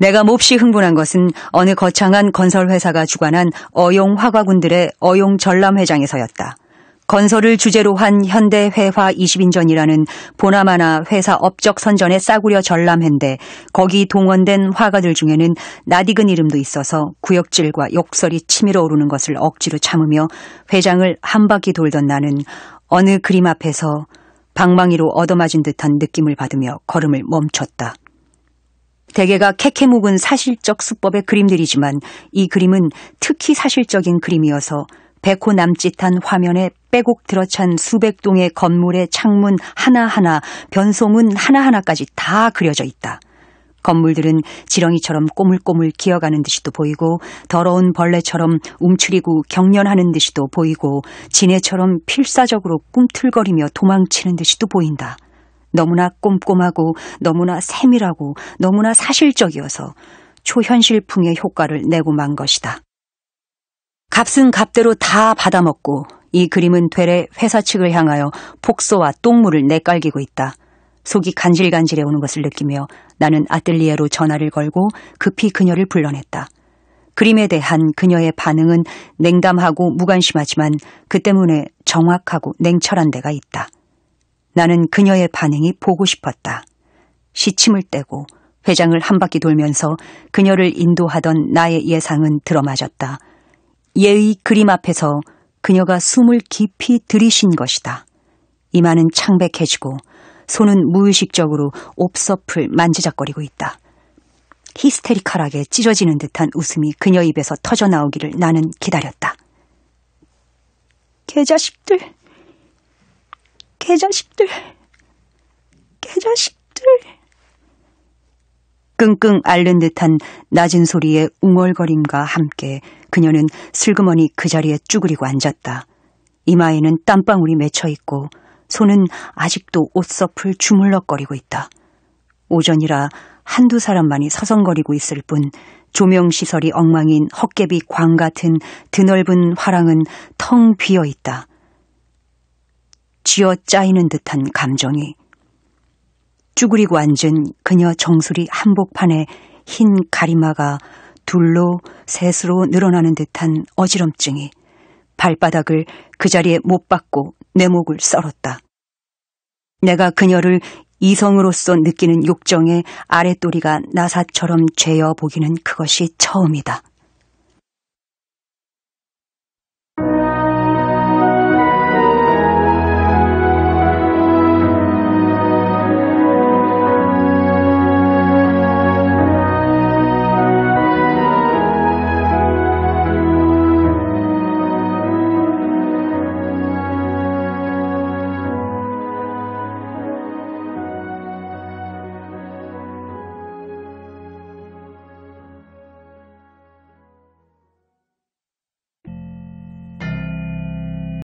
내가 몹시 흥분한 것은 어느 거창한 건설회사가 주관한 어용 화가군들의 어용 전람회장에서였다. 건설을 주제로 한 현대회화 20인전이라는 보나마나 회사 업적 선전에 싸구려 전람회인데 거기 동원된 화가들 중에는 나디은 이름도 있어서 구역질과 욕설이 치밀어 오르는 것을 억지로 참으며 회장을 한 바퀴 돌던 나는 어느 그림 앞에서 방망이로 얻어맞은 듯한 느낌을 받으며 걸음을 멈췄다. 대개가 캐캐 묵은 사실적 수법의 그림들이지만 이 그림은 특히 사실적인 그림이어서 백호 남짓한 화면에 빼곡 들어찬 수백 동의 건물의 창문 하나하나, 변소문 하나하나까지 다 그려져 있다. 건물들은 지렁이처럼 꼬물꼬물 기어가는 듯이도 보이고 더러운 벌레처럼 움츠리고 경련하는 듯이도 보이고 지네처럼 필사적으로 꿈틀거리며 도망치는 듯이도 보인다. 너무나 꼼꼼하고 너무나 세밀하고 너무나 사실적이어서 초현실풍의 효과를 내고 만 것이다. 값은 값대로 다 받아먹고 이 그림은 되레 회사 측을 향하여 폭소와 똥물을 내깔기고 있다. 속이 간질간질해 오는 것을 느끼며 나는 아뜰리에로 전화를 걸고 급히 그녀를 불러냈다. 그림에 대한 그녀의 반응은 냉담하고 무관심하지만 그 때문에 정확하고 냉철한 데가 있다. 나는 그녀의 반응이 보고 싶었다. 시침을 떼고 회장을 한 바퀴 돌면서 그녀를 인도하던 나의 예상은 들어맞았다. 예의 그림 앞에서 그녀가 숨을 깊이 들이신 것이다. 이마는 창백해지고 손은 무의식적으로 옵서풀 만지작거리고 있다. 히스테리컬하게 찢어지는 듯한 웃음이 그녀 입에서 터져 나오기를 나는 기다렸다. 개자식들! 개자식들, 개자식들. 끙끙 앓는 듯한 낮은 소리의 웅얼거림과 함께 그녀는 슬그머니 그 자리에 쭈그리고 앉았다. 이마에는 땀방울이 맺혀 있고 손은 아직도 옷서풀 주물럭거리고 있다. 오전이라 한두 사람만이 서성거리고 있을 뿐 조명시설이 엉망인 헛개비 광 같은 드넓은 화랑은 텅 비어 있다. 쥐어 짜이는 듯한 감정이 쭈그리고 앉은 그녀 정수리 한복판에 흰 가리마가 둘로 셋으로 늘어나는 듯한 어지럼증이 발바닥을 그 자리에 못 박고 내 목을 썰었다. 내가 그녀를 이성으로서 느끼는 욕정에 아랫도리가 나사처럼 죄어 보기는 그것이 처음이다.